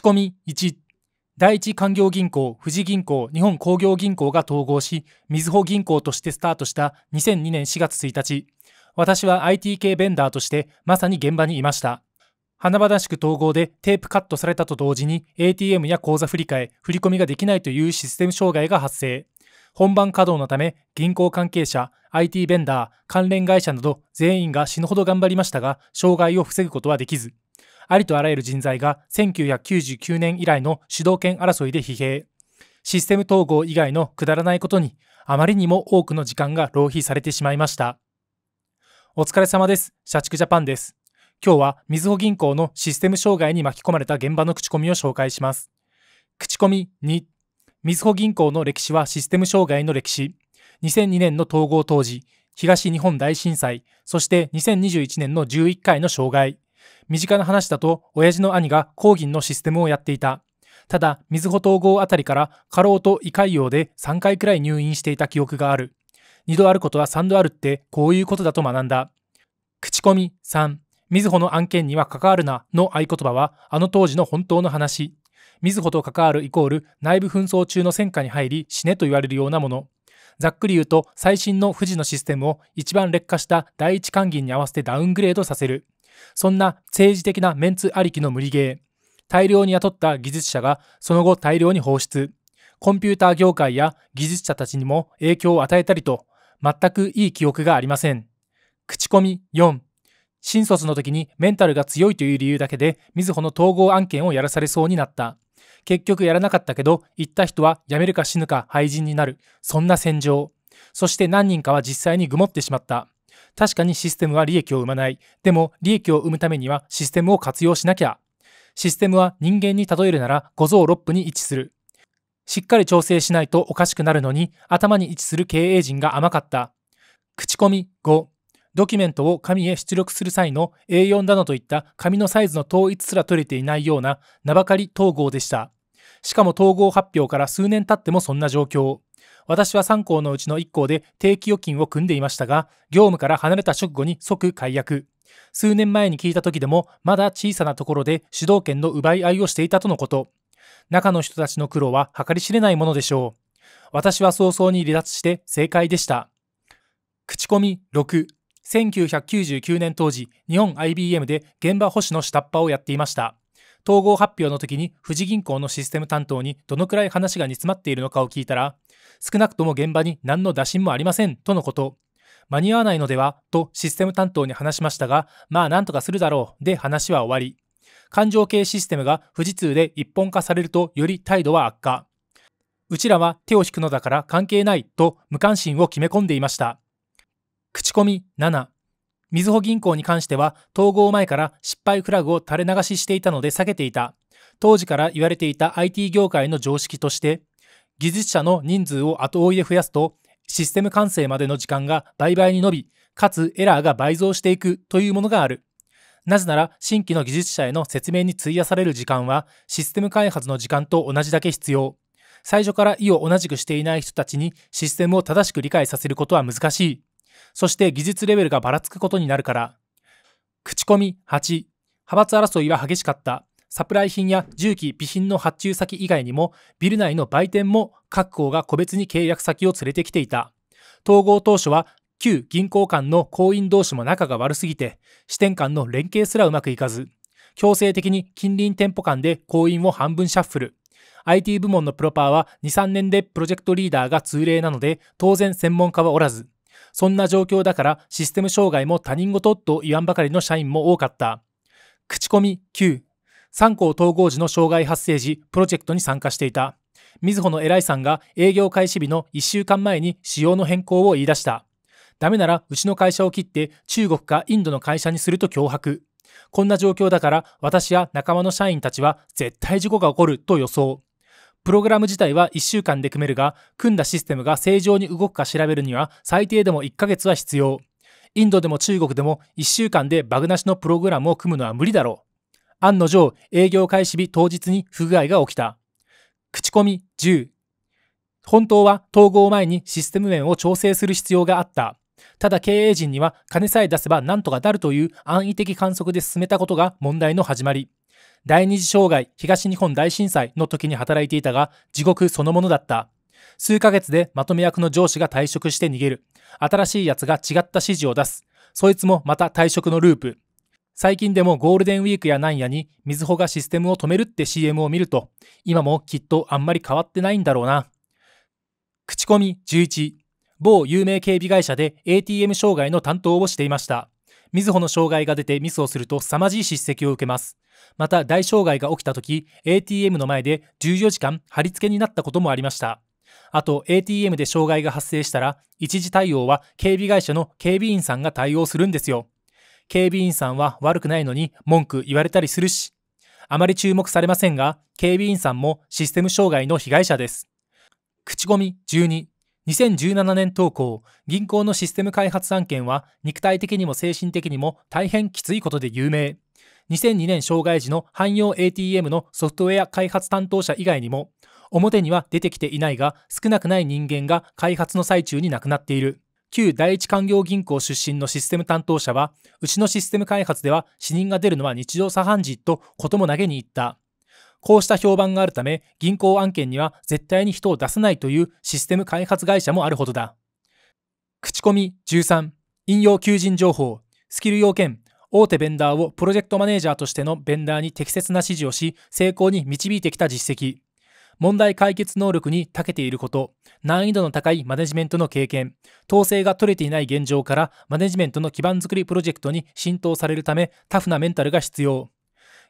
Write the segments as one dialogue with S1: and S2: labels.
S1: 仕込み1第一勧業銀行、富士銀行、日本工業銀行が統合し、みずほ銀行としてスタートした2002年4月1日、私は IT 系ベンダーとしてまさに現場にいました。華々しく統合でテープカットされたと同時に ATM や口座振替、振込ができないというシステム障害が発生。本番稼働のため銀行関係者、IT ベンダー、関連会社など全員が死ぬほど頑張りましたが、障害を防ぐことはできず、ありとあらゆる人材が1999年以来の主導権争いで疲弊。システム統合以外のくだらないことに、あまりにも多くの時間が浪費されてしまいました。お疲れ様です。社畜ジャパンです。今日は、みずほ銀行のシステム障害に巻き込まれた現場の口コミを紹介します。口コミ2、みずほ銀行の歴史はシステム障害の歴史。2002年の統合当時、東日本大震災、そして2021年の11回の障害。身近な話だと、親父の兄が抗議のシステムをやっていた。ただ、水穂統合あたりから過労と胃潰瘍で3回くらい入院していた記憶がある。2度あることは3度あるってこういうことだと学んだ。口コミ3、水穂の案件には関わるなの合言葉は、あの当時の本当の話。水穂と関わるイコール内部紛争中の戦火に入り死ねと言われるようなもの。ざっくり言うと最新の富士のシステムを一番劣化した第一関銀に合わせてダウングレードさせる。そんな政治的なメンツありきの無理ゲー大量に雇った技術者がその後大量に放出コンピューター業界や技術者たちにも影響を与えたりと全くいい記憶がありません口コミ4新卒の時にメンタルが強いという理由だけでみずほの統合案件をやらされそうになった結局やらなかったけど行った人は辞めるか死ぬか廃人になるそんな戦場そして何人かは実際にぐもってしまった確かにシステムは利益を生まない。でも、利益を生むためにはシステムを活用しなきゃ。システムは人間に例えるなら5増6分に位置する。しっかり調整しないとおかしくなるのに、頭に位置する経営陣が甘かった。口コミ5。ドキュメントを紙へ出力する際の A4 だのといった紙のサイズの統一すら取れていないような名ばかり統合でした。しかも統合発表から数年経ってもそんな状況。私は3校のうちの1校で定期預金を組んでいましたが、業務から離れた直後に即解約。数年前に聞いた時でも、まだ小さなところで主導権の奪い合いをしていたとのこと。中の人たちの苦労は計り知れないものでしょう。私は早々に離脱して正解でした。口コミ6。1999年当時、日本 IBM で現場保守の下っ端をやっていました。統合発表の時に富士銀行のシステム担当にどのくらい話が煮詰まっているのかを聞いたら、少なくとも現場に何の打診もありませんとのこと。間に合わないのではとシステム担当に話しましたが、まあなんとかするだろうで話は終わり。感情系システムが富士通で一本化されるとより態度は悪化。うちらは手を引くのだから関係ないと無関心を決め込んでいました。口コミ7みずほ銀行に関しては統合前から失敗フラグを垂れ流ししていたので避けていた。当時から言われていた IT 業界の常識として、技術者の人数を後追いで増やすと、システム完成までの時間が倍々に伸び、かつエラーが倍増していくというものがある。なぜなら新規の技術者への説明に費やされる時間はシステム開発の時間と同じだけ必要。最初から意を同じくしていない人たちにシステムを正しく理解させることは難しい。そして技術レベルがばらつくことになるから。口コミ8、派閥争いは激しかった。サプライ品や重機、備品の発注先以外にも、ビル内の売店も各校が個別に契約先を連れてきていた。統合当初は、旧銀行間の行員同士も仲が悪すぎて、支店間の連携すらうまくいかず、強制的に近隣店舗間で行員を半分シャッフル。IT 部門のプロパーは2、3年でプロジェクトリーダーが通例なので、当然専門家はおらず、そんな状況だからシステム障害も他人事と言わんばかりの社員も多かった。口コミ9、三校統合時の障害発生時、プロジェクトに参加していた。みずほの偉いさんが営業開始日の1週間前に仕様の変更を言い出した。ダメならうちの会社を切って中国かインドの会社にすると脅迫。こんな状況だから私や仲間の社員たちは絶対事故が起こると予想。プログラム自体は1週間で組めるが、組んだシステムが正常に動くか調べるには最低でも1ヶ月は必要。インドでも中国でも1週間でバグなしのプログラムを組むのは無理だろう。案の定、営業開始日当日に不具合が起きた。口コミ10。本当は統合前にシステム面を調整する必要があった。ただ経営陣には金さえ出せば何とかなるという安易的観測で進めたことが問題の始まり。第二次障害東日本大震災の時に働いていたが、地獄そのものだった。数ヶ月でまとめ役の上司が退職して逃げる。新しいやつが違った指示を出す。そいつもまた退職のループ。最近でもゴールデンウィークやなんやに、みずほがシステムを止めるって CM を見ると、今もきっとあんまり変わってないんだろうな。口コミ11。某有名警備会社で ATM 障害の担当をしていました。みずほの障害が出てミスをすると凄まじい叱責を受けます。また、大障害が起きた時、ATM の前で14時間貼り付けになったこともありました。あと、ATM で障害が発生したら、一時対応は警備会社の警備員さんが対応するんですよ。警備員さんは悪くないのに文句言われたりするし。あまり注目されませんが、警備員さんもシステム障害の被害者です。口コミ12 2017年投稿、銀行のシステム開発案件は肉体的にも精神的にも大変きついことで有名。2002年障害時の汎用 ATM のソフトウェア開発担当者以外にも、表には出てきていないが少なくない人間が開発の最中に亡くなっている。旧第一官業銀行出身のシステム担当者は、うちのシステム開発では死人が出るのは日常茶飯事とことも投げに行った。こうした評判があるため、銀行案件には絶対に人を出さないというシステム開発会社もあるほどだ。口コミ13、引用求人情報、スキル要件、大手ベンダーをプロジェクトマネージャーとしてのベンダーに適切な指示をし、成功に導いてきた実績。問題解決能力に長けていること、難易度の高いマネジメントの経験、統制が取れていない現状からマネジメントの基盤づくりプロジェクトに浸透されるためタフなメンタルが必要。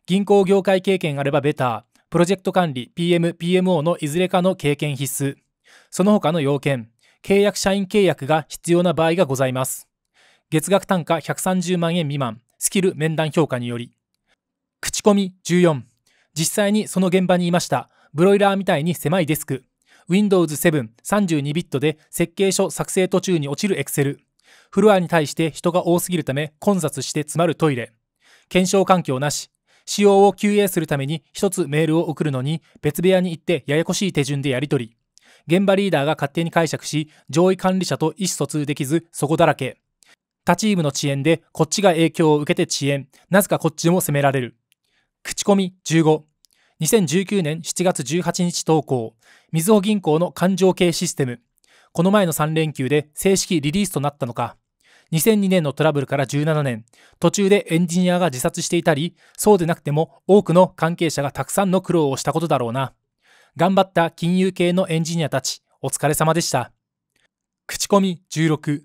S1: 銀行業界経験あればベター、プロジェクト管理、PM、PMO のいずれかの経験必須、その他の要件、契約社員契約が必要な場合がございます。月額単価130万円未満、スキル面談評価により。口コミ14、実際にその現場にいました。ブロイラーみたいに狭いデスク。Windows 7 32ビットで設計書作成途中に落ちる Excel。フロアに対して人が多すぎるため混雑して詰まるトイレ。検証環境なし。使用を QA するために一つメールを送るのに別部屋に行ってややこしい手順でやり取り。現場リーダーが勝手に解釈し、上位管理者と意思疎通できず、そこだらけ。他チームの遅延で、こっちが影響を受けて遅延。なぜかこっちも責められる。口コミ15。2019年7月18日投稿。みずほ銀行の勘定系システム。この前の3連休で正式リリースとなったのか。2002年のトラブルから17年、途中でエンジニアが自殺していたり、そうでなくても多くの関係者がたくさんの苦労をしたことだろうな。頑張った金融系のエンジニアたち、お疲れ様でした。口コミ16、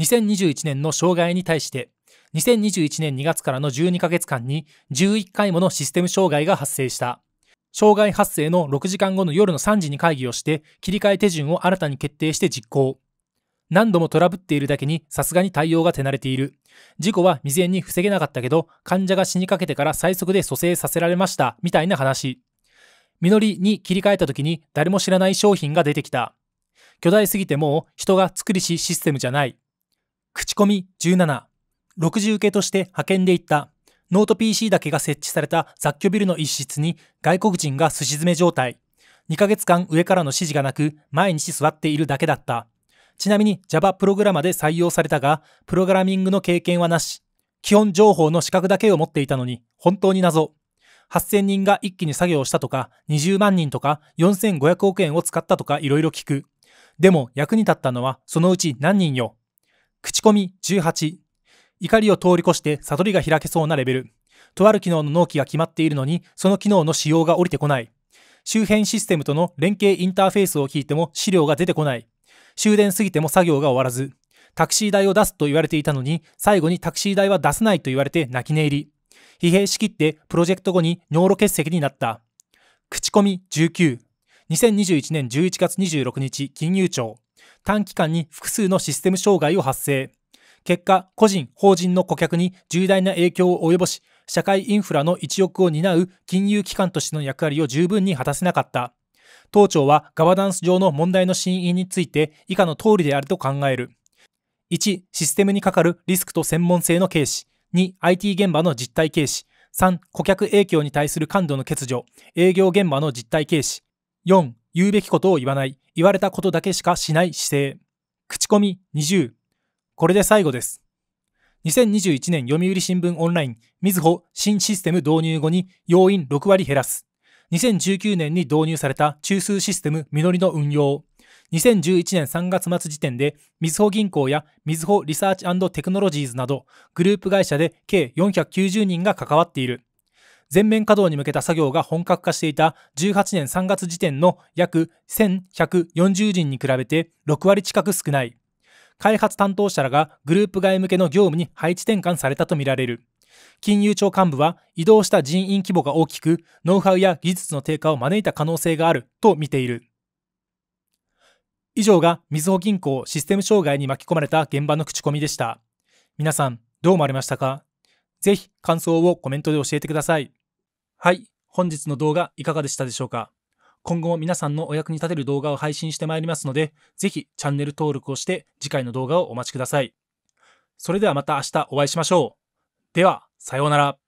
S1: 2021年の障害に対して、2021年2月からの12ヶ月間に11回ものシステム障害が発生した。障害発生の6時間後の夜の3時に会議をして、切り替え手順を新たに決定して実行。何度もトラブっているだけにさすがに対応が手慣れている。事故は未然に防げなかったけど、患者が死にかけてから最速で蘇生させられました、みたいな話。実りに切り替えた時に誰も知らない商品が出てきた。巨大すぎてもう人が作りしシステムじゃない。口コミ17。6次受けとして派遣で行った。ノート PC だけが設置された雑居ビルの一室に外国人がすし詰め状態。2ヶ月間上からの指示がなく、毎日座っているだけだった。ちなみに Java プログラマで採用されたが、プログラミングの経験はなし。基本情報の資格だけを持っていたのに、本当に謎。8000人が一気に作業したとか、20万人とか、4500億円を使ったとかいろいろ聞く。でも役に立ったのはそのうち何人よ。口コミ18。怒りを通り越して悟りが開けそうなレベル。とある機能の納期が決まっているのに、その機能の使用が降りてこない。周辺システムとの連携インターフェースを聞いても資料が出てこない。終電過ぎても作業が終わらず、タクシー代を出すと言われていたのに、最後にタクシー代は出せないと言われて泣き寝入り。疲弊しきってプロジェクト後に尿路結石になった。口コミ19。2021年11月26日金融庁。短期間に複数のシステム障害を発生。結果、個人、法人の顧客に重大な影響を及ぼし、社会インフラの一翼を担う金融機関としての役割を十分に果たせなかった。当庁はガバナンス上の問題の真因について以下の通りであると考える。1、システムにかかるリスクと専門性の軽視。2、IT 現場の実態軽視。3、顧客影響に対する感度の欠如。営業現場の実態軽視。4、言うべきことを言わない。言われたことだけしかしない姿勢。口コミ20。これで最後です。2021年読売新聞オンライン、みずほ新システム導入後に要因6割減らす。2019年に導入された中枢システムみのりの運用。2011年3月末時点で、みずほ銀行やみずほリサーチテクノロジーズなど、グループ会社で計490人が関わっている。全面稼働に向けた作業が本格化していた18年3月時点の約1140人に比べて6割近く少ない。開発担当者らがグループ外向けの業務に配置転換されたとみられる。金融庁幹部は移動した人員規模が大きくノウハウや技術の低下を招いた可能性があると見ている以上がみずほ銀行システム障害に巻き込まれた現場の口コミでした皆さんどう思われましたかぜひ感想をコメントで教えてくださいはい本日の動画いかがでしたでしょうか今後も皆さんのお役に立てる動画を配信してまいりますので、ぜひチャンネル登録をして次回の動画をお待ちください。それではまた明日お会いしましょう。では。さようなら。